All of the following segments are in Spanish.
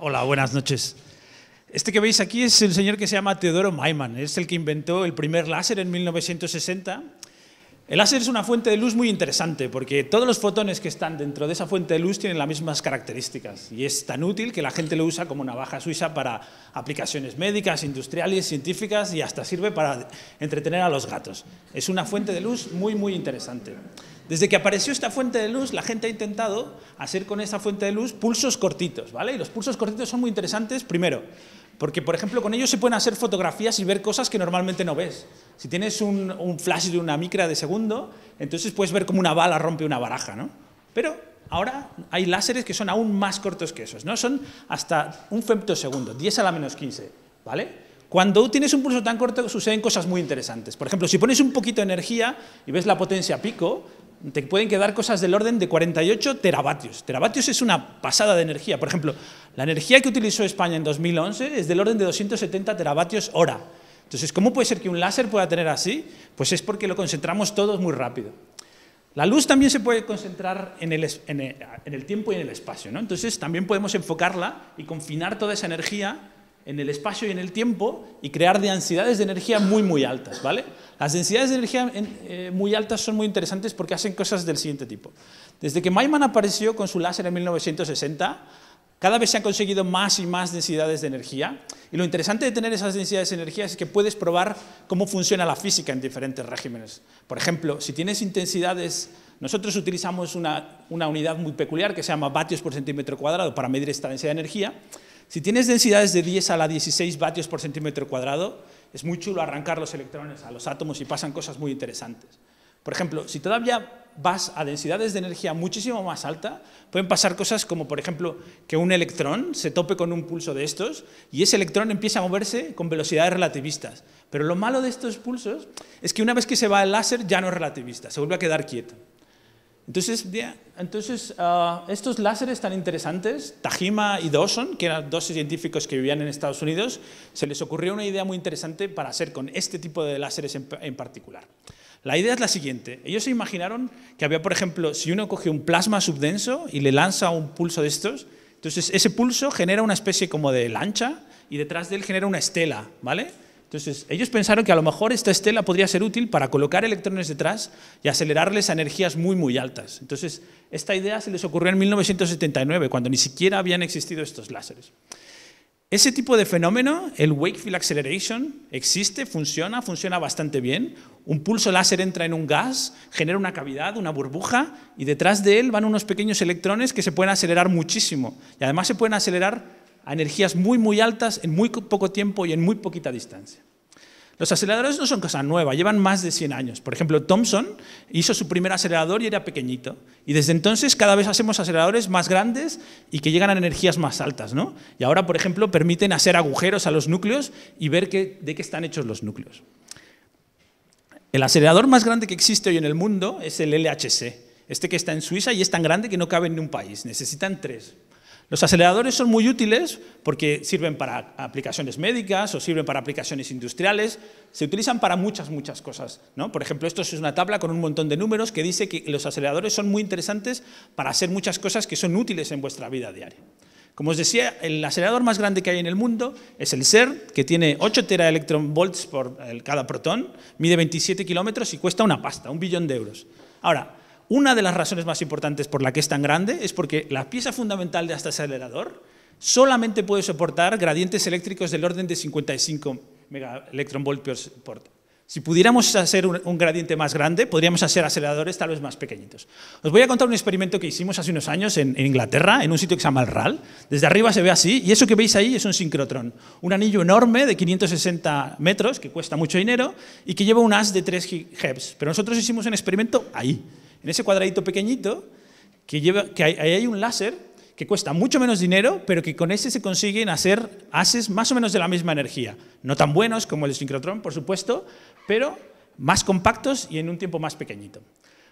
Hola, buenas noches. Este que veis aquí es el señor que se llama Teodoro Maiman. Es el que inventó el primer láser en 1960. El láser es una fuente de luz muy interesante porque todos los fotones que están dentro de esa fuente de luz tienen las mismas características y es tan útil que la gente lo usa como navaja suiza para aplicaciones médicas, industriales, científicas y hasta sirve para entretener a los gatos. Es una fuente de luz muy, muy interesante. Desde que apareció esta fuente de luz, la gente ha intentado hacer con esta fuente de luz pulsos cortitos, ¿vale? Y los pulsos cortitos son muy interesantes, primero, porque, por ejemplo, con ellos se pueden hacer fotografías y ver cosas que normalmente no ves. Si tienes un, flash de una micra de segundo, entonces puedes ver cómo una bala rompe una baraja, ¿no? Pero ahora hay láseres que son aún más cortos que esos, ¿no? Son hasta un femtosegundo, 10 a la menos 15, ¿vale? Cuando tienes un pulso tan corto suceden cosas muy interesantes. Por ejemplo, si pones un poquito de energía y ves la potencia pico, te pueden quedar cosas del orden de 48 teravatios. Teravatios es una pasada de energía. Por ejemplo, la energía que utilizó España en 2011 es del orden de 270 teravatios hora. Entonces, ¿cómo puede ser que un láser pueda tener así? Pues es porque lo concentramos todos muy rápido. La luz también se puede concentrar en el, tiempo y en el espacio. ¿no? Entonces, también podemos enfocarla y confinar toda esa energía en el espacio y en el tiempo y crear densidades de energía muy, muy altas, ¿vale? Las densidades de energía eh, muy altas son muy interesantes porque hacen cosas del siguiente tipo. Desde que Maiman apareció con su láser en 1960, cada vez se han conseguido más y más densidades de energía. Y lo interesante de tener esas densidades de energía es que puedes probar cómo funciona la física en diferentes regímenes. Por ejemplo, si tienes intensidades, nosotros utilizamos una, una unidad muy peculiar que se llama vatios por centímetro cuadrado para medir esta densidad de energía. Si tienes densidades de 10 a la 16 vatios por centímetro cuadrado, es muy chulo arrancar los electrones a los átomos y pasan cosas muy interesantes. Por ejemplo, si todavía vas a densidades de energía muchísimo más alta, pueden pasar cosas como, por ejemplo, que un electrón se tope con un pulso de estos y ese electrón empieza a moverse con velocidades relativistas. Pero lo malo de estos pulsos es que una vez que se va el láser ya no es relativista, se vuelve a quedar quieto. Entonces, ah, estos láseres tan interesantes, Tajima y Dawson, que eran dos científicos que vivían en Estados Unidos, se les ocurrió una idea muy interesante para hacer con este tipo de láseres en, en particular. La idea es la siguiente. Ellos se imaginaron que había, por ejemplo, si uno coge un plasma subdenso y le lanza un pulso de estos, entonces ese pulso genera una especie como de lancha y detrás de él genera una estela, ¿vale? Entonces, ellos pensaron que a lo mejor esta estela podría ser útil para colocar electrones detrás y acelerarles a energías muy, muy altas. Entonces, esta idea se les ocurrió en 1979, cuando ni siquiera habían existido estos láseres. Ese tipo de fenómeno, el Wakefield Acceleration, existe, funciona, funciona bastante bien. Un pulso láser entra en un gas, genera una cavidad, una burbuja, y detrás de él van unos pequeños electrones que se pueden acelerar muchísimo. Y además se pueden acelerar a energías muy, muy altas en muy poco tiempo y en muy poquita distancia. Los aceleradores no son cosa nueva, llevan más de 100 años. Por ejemplo, Thomson hizo su primer acelerador y era pequeñito. Y desde entonces cada vez hacemos aceleradores más grandes y que llegan a energías más altas. Y ahora, por ejemplo, permiten hacer agujeros a los núcleos y ver de qué están hechos los núcleos. El acelerador más grande que existe hoy en el mundo es el LHC, este que está en Suiza y es tan grande que no cabe en un país, necesitan tres. Los aceleradores son muy útiles porque sirven para aplicaciones médicas o sirven para aplicaciones industriales, se utilizan para muchas, muchas cosas. Por ejemplo, esto es una tabla con un montón de números que dice que los aceleradores son muy interesantes para hacer muchas cosas que son útiles en vuestra vida diaria. Como os decía, el acelerador más grande que hay en el mundo es el CERN, que tiene 8 teraelectronvolts por cada protón, mide 27 kilómetros y cuesta una pasta, un billón de euros. Ahora, una de las razones más importantes por la que es tan grande es porque la pieza fundamental de este acelerador solamente puede soportar gradientes eléctricos del orden de 55 megaelectronvoltios por si pudiéramos hacer un, gradiente más grande, podríamos hacer aceleradores tal vez más pequeñitos. Os voy a contar un experimento que hicimos hace unos años en, Inglaterra, en un sitio que se llama el RAL. Desde arriba se ve así, y eso que veis ahí es un sincrotrón. Un anillo enorme de 560 metros, que cuesta mucho dinero, y que lleva un as de 3 Hz. Pero nosotros hicimos un experimento ahí en ese cuadradito pequeñito, que, hay, un láser que cuesta mucho menos dinero, pero que con ese se consiguen hacer haces más o menos de la misma energía. No tan buenos como el sincrotrón, por supuesto, pero más compactos y en un tiempo más pequeñito.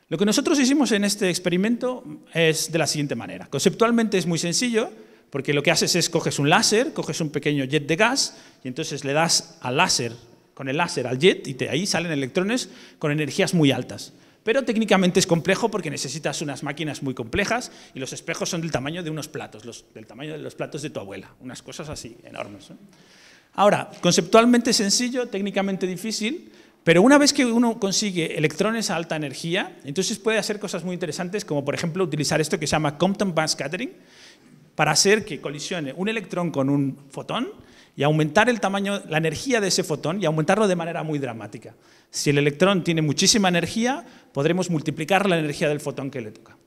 Lo que nosotros hicimos en este experimento es de la siguiente manera. Conceptualmente es muy sencillo, porque lo que haces es coges un láser, coges un pequeño jet de gas y entonces le das al láser, con el láser al jet, y te, ahí salen electrones con energías muy altas pero técnicamente es complejo porque necesitas unas máquinas muy complejas y los espejos son del tamaño de unos platos, del tamaño de los platos de tu abuela, unas cosas así enormes. Ahora, conceptualmente sencillo, técnicamente difícil, pero una vez que uno consigue electrones a alta energía, entonces puede hacer cosas muy interesantes, como por ejemplo utilizar esto que se llama Compton Band Scattering, para hacer que colisione un electrón con un fotón y aumentar el tamaño, la energía de ese fotón y aumentarlo de manera muy dramática. Si el electrón tiene muchísima energía, podremos multiplicar la energía del fotón que le toca.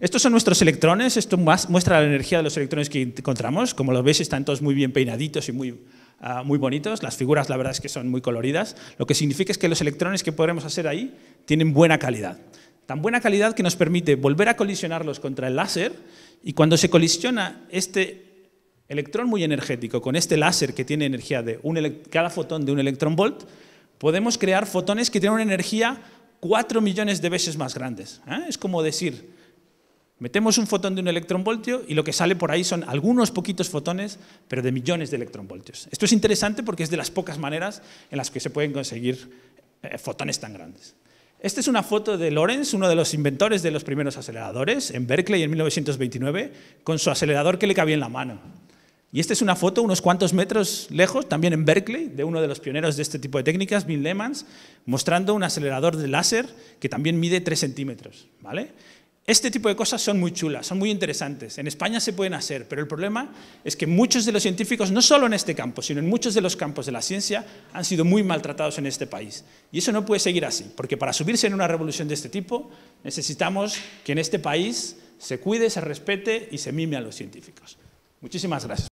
Estos son nuestros electrones, esto muestra la energía de los electrones que encontramos. Como lo veis, están todos muy bien peinaditos y muy, ah, muy bonitos. Las figuras, la verdad es que son muy coloridas. Lo que significa es que los electrones que podremos hacer ahí tienen buena calidad. Tan buena calidad que nos permite volver a colisionarlos contra el láser y cuando se colisiona este electrón muy energético, con este láser que tiene energía de cada fotón de un electronvolt, podemos crear fotones que tienen una energía cuatro millones de veces más grandes. ¿eh? Es como decir, metemos un fotón de un electronvoltio y lo que sale por ahí son algunos poquitos fotones, pero de millones de electronvoltios. Esto es interesante porque es de las pocas maneras en las que se pueden conseguir eh, fotones tan grandes. Esta es una foto de Lorenz, uno de los inventores de los primeros aceleradores, en Berkeley en 1929, con su acelerador que le cabía en la mano. Y esta es una foto unos cuantos metros lejos, también en Berkeley, de uno de los pioneros de este tipo de técnicas, Bill Lemans, mostrando un acelerador de láser que también mide 3 centímetros. ¿vale? Este tipo de cosas son muy chulas, son muy interesantes. En España se pueden hacer, pero el problema es que muchos de los científicos, no solo en este campo, sino en muchos de los campos de la ciencia, han sido muy maltratados en este país. Y eso no puede seguir así, porque para subirse en una revolución de este tipo, necesitamos que en este país se cuide, se respete y se mime a los científicos. Muchísimas gracias.